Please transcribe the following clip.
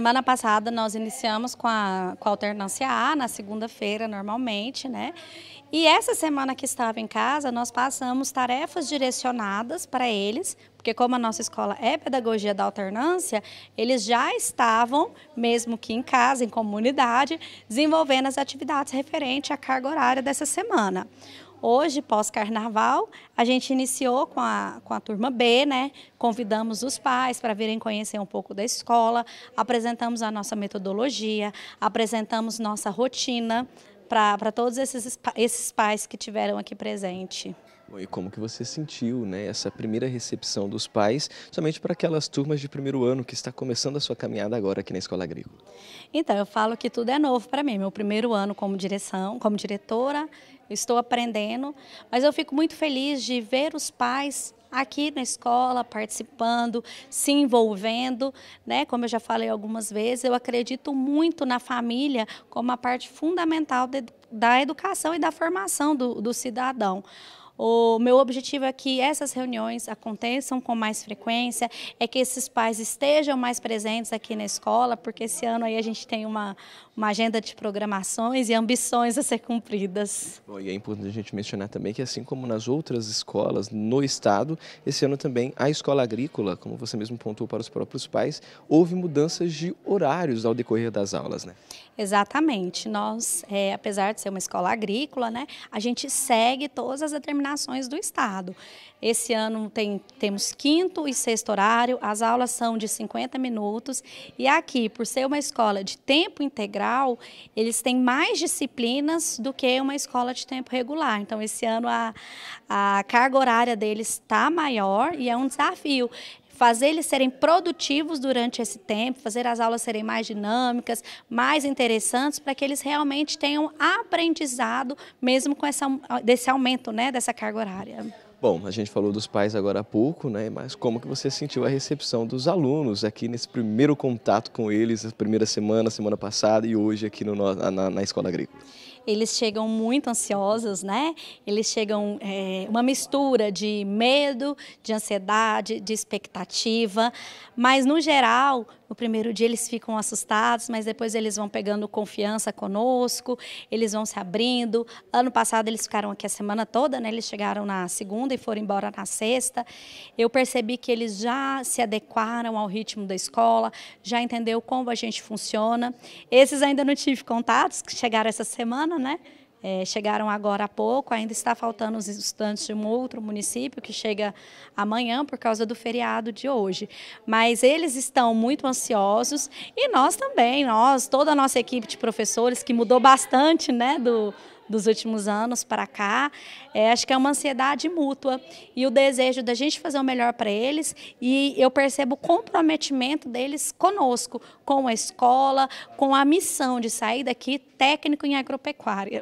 Semana passada nós iniciamos com a, com a alternância A, na segunda-feira normalmente, né? E essa semana que estava em casa, nós passamos tarefas direcionadas para eles, porque como a nossa escola é pedagogia da alternância, eles já estavam, mesmo que em casa, em comunidade, desenvolvendo as atividades referentes à carga horária dessa semana. Hoje, pós-carnaval, a gente iniciou com a, com a turma B, né? Convidamos os pais para virem conhecer um pouco da escola, apresentamos a nossa metodologia, apresentamos nossa rotina, para todos esses, esses pais que tiveram aqui presente. E como que você sentiu né, essa primeira recepção dos pais, somente para aquelas turmas de primeiro ano que está começando a sua caminhada agora aqui na Escola Agrícola? Então, eu falo que tudo é novo para mim. Meu primeiro ano como direção, como diretora, estou aprendendo, mas eu fico muito feliz de ver os pais aqui na escola, participando, se envolvendo, né? Como eu já falei algumas vezes, eu acredito muito na família como a parte fundamental de, da educação e da formação do, do cidadão. O meu objetivo é que essas reuniões aconteçam com mais frequência, é que esses pais estejam mais presentes aqui na escola, porque esse ano aí a gente tem uma, uma agenda de programações e ambições a ser cumpridas. Bom, e é importante a gente mencionar também que, assim como nas outras escolas no estado, esse ano também a escola agrícola, como você mesmo pontuou para os próprios pais, houve mudanças de horários ao decorrer das aulas, né? Exatamente. Nós, é, apesar de ser uma escola agrícola, né, a gente segue todas as determinadas ações do Estado. Esse ano tem, temos quinto e sexto horário, as aulas são de 50 minutos e aqui, por ser uma escola de tempo integral, eles têm mais disciplinas do que uma escola de tempo regular. Então, esse ano a, a carga horária deles está maior e é um desafio fazer eles serem produtivos durante esse tempo, fazer as aulas serem mais dinâmicas, mais interessantes, para que eles realmente tenham aprendizado, mesmo com essa, desse aumento né, dessa carga horária. Bom, a gente falou dos pais agora há pouco, né? Mas como que você sentiu a recepção dos alunos aqui nesse primeiro contato com eles, a primeira semana, semana passada e hoje aqui no, na, na Escola Agrícola? eles chegam muito ansiosos, né? Eles chegam é, uma mistura de medo, de ansiedade, de expectativa, mas no geral no primeiro dia eles ficam assustados, mas depois eles vão pegando confiança conosco, eles vão se abrindo. Ano passado eles ficaram aqui a semana toda, né? Eles chegaram na segunda e foram embora na sexta. Eu percebi que eles já se adequaram ao ritmo da escola, já entendeu como a gente funciona. Esses ainda não tive contatos que chegaram essa semana, semana, né? É, chegaram agora há pouco, ainda está faltando os estudantes de um outro município que chega amanhã por causa do feriado de hoje. Mas eles estão muito ansiosos e nós também, nós, toda a nossa equipe de professores, que mudou bastante né, do, dos últimos anos para cá. É, acho que é uma ansiedade mútua e o desejo da gente fazer o melhor para eles. E eu percebo o comprometimento deles conosco, com a escola, com a missão de sair daqui técnico em agropecuária.